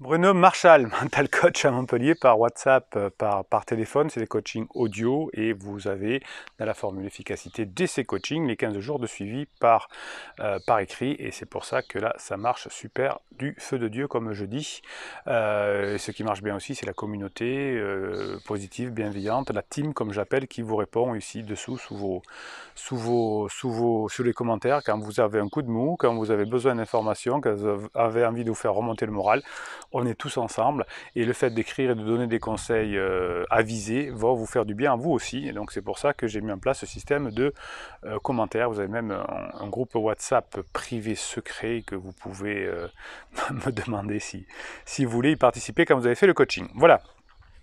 Bruno Marshall, mental coach à Montpellier, par WhatsApp, euh, par, par téléphone, c'est des coachings audio et vous avez dans la formule efficacité de ces coachings les 15 jours de suivi par, euh, par écrit et c'est pour ça que là ça marche super du feu de Dieu comme je dis. Euh, et ce qui marche bien aussi c'est la communauté positive, bienveillante, la team comme j'appelle qui vous répond ici dessous sous vos, sous vos, sous vos, sous les commentaires quand vous avez un coup de mou, quand vous avez besoin d'informations, quand vous avez envie de vous faire remonter le moral on est tous ensemble et le fait d'écrire et de donner des conseils euh, avisés va vous faire du bien à vous aussi. Et donc c'est pour ça que j'ai mis en place ce système de euh, commentaires. Vous avez même un, groupe WhatsApp privé secret que vous pouvez euh, me demander si, si vous voulez y participer quand vous avez fait le coaching. Voilà.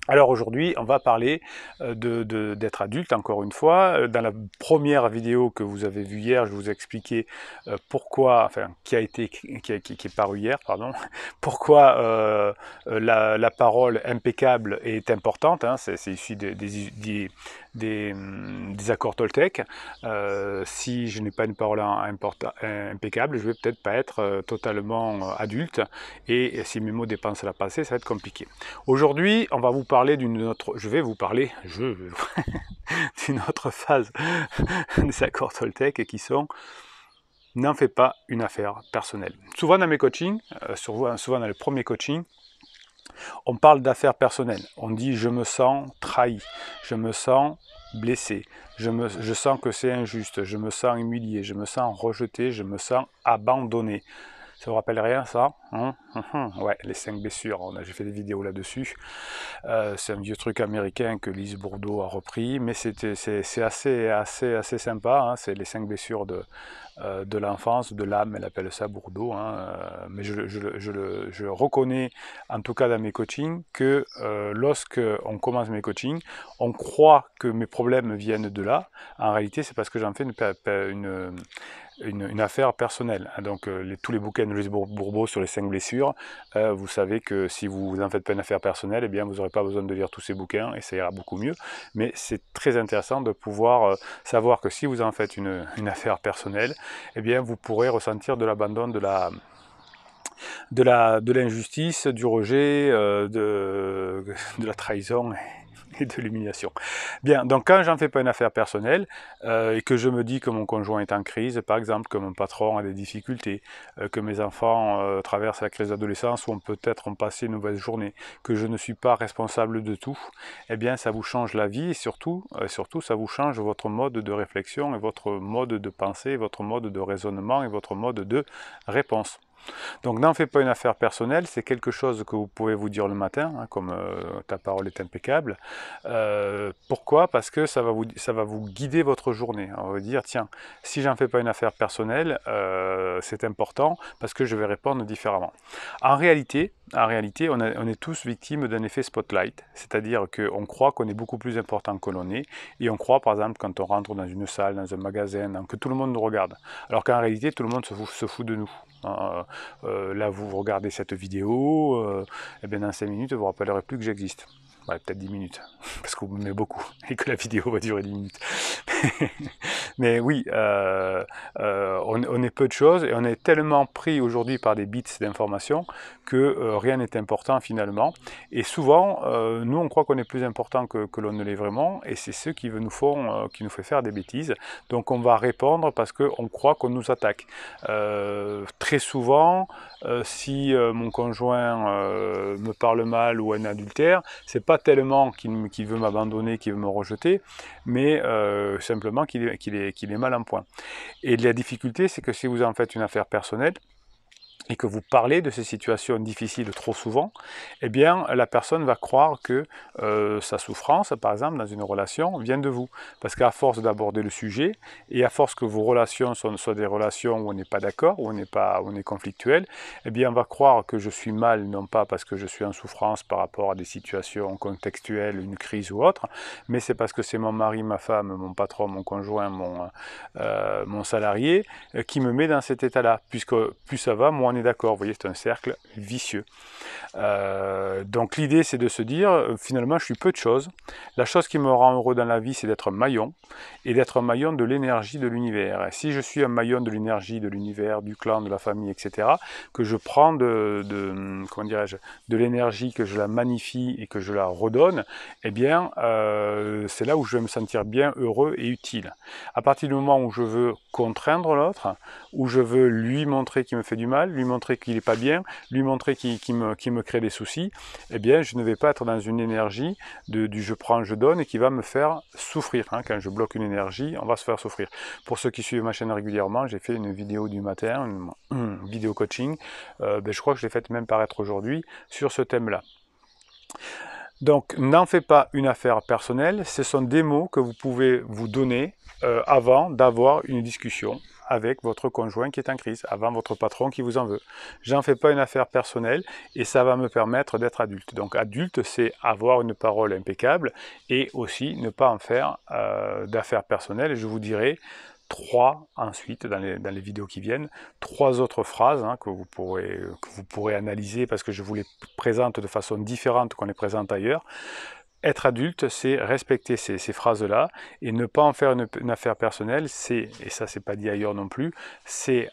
Alors aujourd'hui, on va parler euh, d'être de, adulte, encore une fois. Euh, dans la première vidéo que vous avez vue hier, je vous ai expliqué euh, pourquoi, enfin, qui a été, qui, est paru hier, pardon, pourquoi la, parole impeccable est importante. Hein. C'est issu des, des, des, Mm, des, accords Toltec. Euh, si je n'ai pas une parole impeccable, je vais peut-être pas être euh, totalement euh, adulte et si mes mots dépensent la pensée, ça va être compliqué. Aujourd'hui, on va vous parler d'une autre. Je vais vous parler, je d'une autre phase des accords Toltec qui sont n'en fais pas une affaire personnelle. Souvent dans mes coachings, souvent dans les premiers coachings, on parle d'affaires personnelles. On dit je me sens trahi, je me sens blessé, je, me, sens que c'est injuste, je me sens humilié, je me sens rejeté, je me sens abandonné. Ça vous rappelle rien, ça hein Ouais, les cinq blessures. On a, j'ai fait des vidéos là-dessus. Euh, c'est un vieux truc américain que Lise Bourdeau a repris, mais c'est, assez, assez, assez sympa. Hein. c'est les cinq blessures de, euh, de l'enfance, de l'âme, elle appelle ça Bourdeau. Hein. Euh, mais je, je, je, je, reconnais, en tout cas dans mes coachings, que euh, lorsque on commence mes coachings, on croit que mes problèmes viennent de là. En réalité, c'est parce que j'en fais une une, affaire personnelle. Donc euh, tous les bouquins de Louis Bourbeau sur les cinq blessures, euh, vous savez que si vous en faites pas une affaire personnelle, eh bien vous n'aurez pas besoin de lire tous ces bouquins et ça ira beaucoup mieux. Mais c'est très intéressant de pouvoir euh, savoir que si vous en faites une, affaire personnelle, eh bien vous pourrez ressentir de l'abandon de la de l'injustice, de du rejet, de la trahison et de l'humiliation. Bien, donc quand j'en fais pas une affaire personnelle euh, et que je me dis que mon conjoint est en crise, par exemple, que mon patron a des difficultés, euh, que mes enfants euh, traversent la crise d'adolescence ou peut-être ont passé une mauvaise journée, que je ne suis pas responsable de tout, eh bien ça vous change la vie et surtout, surtout ça vous change votre mode de réflexion et votre mode de pensée, votre mode de raisonnement et votre mode de réponse. Donc n'en fais pas une affaire personnelle, c'est quelque chose que vous pouvez vous dire le matin, hein, comme euh, ta parole est impeccable. Euh, pourquoi Parce que ça va, vous, ça va vous guider votre journée. On va dire, tiens, si j'en fais pas une affaire personnelle, euh, c'est important parce que je vais répondre différemment. En réalité, en réalité, on, est tous victimes d'un effet spotlight, c'est-à-dire qu'on croit qu'on est beaucoup plus important que l'on est, et on croit, par exemple, quand on rentre dans une salle, dans un magasin, que tout le monde nous regarde, alors qu'en réalité, tout le monde se fout, de nous. Euh, euh, là, vous regardez cette vidéo, et euh, eh bien dans 5 minutes, vous ne vous rappellerez plus que j'existe. Ouais, peut-être 10 minutes, parce que vous mettez beaucoup, et que la vidéo va durer 10 minutes. Mais oui, euh, euh, on, est peu de choses et on est tellement pris aujourd'hui par des bits d'information que euh, rien n'est important finalement. Et souvent, nous, on croit qu'on est plus important que, l'on ne l'est vraiment et c'est ce qui nous, font, qui nous fait faire des bêtises. Donc on va répondre parce qu'on croit qu'on nous attaque. très souvent, si mon conjoint me parle mal ou un adultère, c'est pas tellement qu'il veut m'abandonner, qu'il veut me rejeter, mais simplement qu'il est et qu'il est mal en point. Et la difficulté, c'est que si vous en faites une affaire personnelle, et que vous parlez de ces situations difficiles trop souvent, eh bien, la personne va croire que euh, sa souffrance, par exemple, dans une relation, vient de vous. Parce qu'à force d'aborder le sujet, et à force que vos relations soient, des relations où on n'est pas d'accord, où on n'est pas, on est conflictuel, eh bien, on va croire que je suis mal, non pas parce que je suis en souffrance par rapport à des situations contextuelles, une crise ou autre, mais c'est parce que c'est mon mari, ma femme, mon patron, mon conjoint, mon, euh, mon salarié, euh, qui me met dans cet état-là. Puisque plus ça va, moins d'accord, vous voyez, c'est un cercle vicieux. Euh, donc l'idée, c'est de se dire, euh, finalement, je suis peu de choses. La chose qui me rend heureux dans la vie, c'est d'être maillon, et d'être maillon de l'énergie de l'univers. Si je suis un maillon de l'énergie de l'univers, du clan, de la famille, etc., que je prends de, comment dirais-je, de l'énergie, que je la magnifie et que je la redonne, et eh bien, euh, c'est là où je vais me sentir bien, heureux et utile. À partir du moment où je veux contraindre l'autre, où je veux lui montrer qu'il me fait du mal, lui lui montrer qu'il n'est pas bien, lui montrer qu'il me, me, crée des soucis, eh bien, je ne vais pas être dans une énergie de, du je prends, je donne, et qui va me faire souffrir. Hein. Quand je bloque une énergie, on va se faire souffrir. Pour ceux qui suivent ma chaîne régulièrement, j'ai fait une vidéo du matin, une, vidéo coaching, euh, ben, je crois que je l'ai faite même paraître aujourd'hui, sur ce thème-là. Donc, n'en fais pas une affaire personnelle. Ce sont des mots que vous pouvez vous donner euh, avant d'avoir une discussion avec votre conjoint qui est en crise, avant votre patron qui vous en veut. J'en fais pas une affaire personnelle et ça va me permettre d'être adulte. Donc adulte, c'est avoir une parole impeccable et aussi ne pas en faire euh, d'affaires personnelles. je vous dirai trois ensuite dans les, vidéos qui viennent, trois autres phrases hein, que, vous pourrez, que vous pourrez analyser parce que je vous les présente de façon différente qu'on les présente ailleurs être adulte, c'est respecter ces, phrases-là et ne pas en faire une, affaire personnelle, c'est, et ça c'est pas dit ailleurs non plus, c'est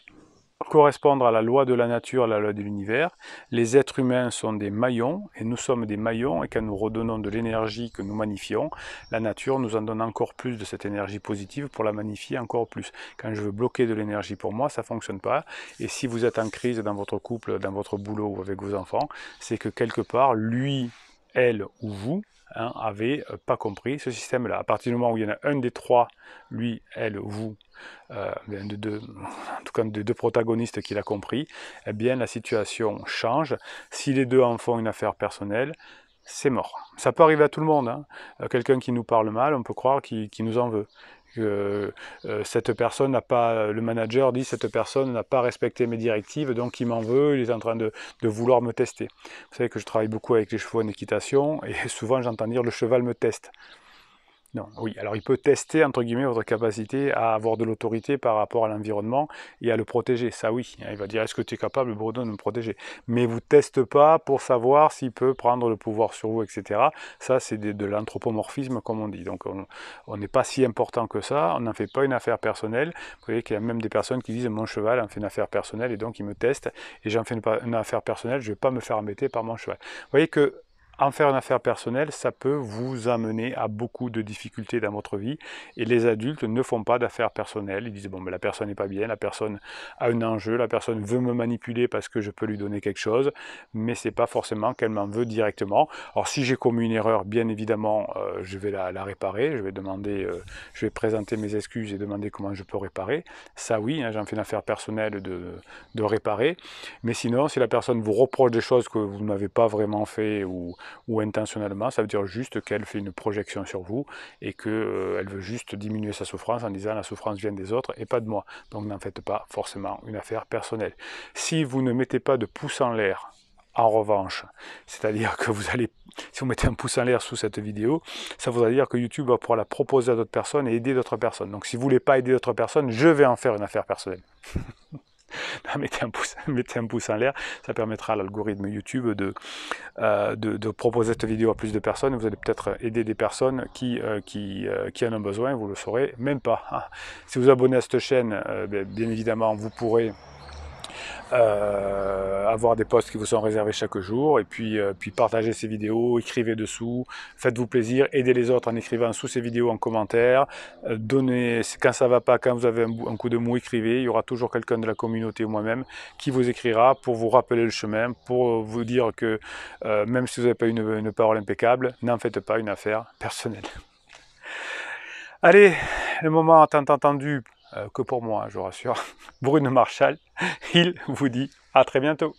correspondre à la loi de la nature, à la loi de l'univers. Les êtres humains sont des maillons et nous sommes des maillons et quand nous redonnons de l'énergie que nous magnifions, la nature nous en donne encore plus de cette énergie positive pour la magnifier encore plus. Quand je veux bloquer de l'énergie pour moi, ça ne fonctionne pas et si vous êtes en crise dans votre couple, dans votre boulot ou avec vos enfants, c'est que quelque part, lui, elle ou vous, Hein, avait euh, pas compris ce système-là. À partir du moment où il y en a un des trois, lui, elle, vous, euh, en tout cas des deux protagonistes qui l'a compris, eh bien la situation change. Si les deux en font une affaire personnelle, c'est mort. Ça peut arriver à tout le monde. Hein. Euh, quelqu'un qui nous parle mal, on peut croire qu'il nous en veut que euh, cette personne n'a pas, euh, le manager dit cette personne n'a pas respecté mes directives, donc il m'en veut, il est en train de, de, vouloir me tester. Vous savez que je travaille beaucoup avec les chevaux en équitation et souvent j'entends dire le cheval me teste. Non, oui. Alors, il peut tester, entre guillemets, votre capacité à avoir de l'autorité par rapport à l'environnement et à le protéger. Ça, oui. Il va dire, est-ce que tu es capable, Bruno, de me protéger Mais il vous teste pas pour savoir s'il peut prendre le pouvoir sur vous, etc. Ça, c'est de, l'anthropomorphisme, comme on dit. Donc, on n'est pas si important que ça. On n'en fait pas une affaire personnelle. Vous voyez qu'il y a même des personnes qui disent, mon cheval en fait une affaire personnelle et donc il me teste et j'en fais une, une affaire personnelle. Je ne vais pas me faire embêter par mon cheval. Vous voyez que en faire une affaire personnelle, ça peut vous amener à beaucoup de difficultés dans votre vie. Et les adultes ne font pas d'affaires personnelles. Ils disent, bon, mais la personne n'est pas bien, la personne a un enjeu, la personne veut me manipuler parce que je peux lui donner quelque chose, mais c'est pas forcément qu'elle m'en veut directement. Alors si j'ai commis une erreur, bien évidemment, euh, je vais la, réparer, je vais demander, euh, je vais présenter mes excuses et demander comment je peux réparer. Ça oui, hein, j'en fais une affaire personnelle de, réparer. Mais sinon, si la personne vous reproche des choses que vous n'avez pas vraiment fait ou ou intentionnellement, ça veut dire juste qu'elle fait une projection sur vous et qu'elle euh, veut juste diminuer sa souffrance en disant la souffrance vient des autres et pas de moi. Donc n'en faites pas forcément une affaire personnelle. Si vous ne mettez pas de pouce en l'air en revanche, c'est-à-dire que vous allez, si vous mettez un pouce en l'air sous cette vidéo, ça voudra dire que YouTube va pouvoir la proposer à d'autres personnes et aider d'autres personnes. Donc si vous ne voulez pas aider d'autres personnes, je vais en faire une affaire personnelle. mettez, un pouce, en l'air, ça permettra à l'algorithme YouTube euh, de, proposer cette vidéo à plus de personnes. Vous allez peut-être aider des personnes qui, euh, euh, qui, en ont besoin, vous le saurez même pas. Ah. Si vous abonnez à cette chaîne, ben, bien évidemment, vous pourrez... Euh, avoir des posts qui vous sont réservés chaque jour, et puis, euh, puis partager ces vidéos, écrivez dessous, faites-vous plaisir, aidez les autres en écrivant sous ces vidéos en commentaire, euh, donnez, quand ça va pas, quand vous avez un, coup de mou, écrivez, il y aura toujours quelqu'un de la communauté ou moi-même qui vous écrira pour vous rappeler le chemin, pour vous dire que même si vous n'avez pas une, parole impeccable, n'en faites pas une affaire personnelle. Allez, le moment tant entendu euh, que pour moi, je vous rassure. Bruno Marshall, il vous dit à très bientôt.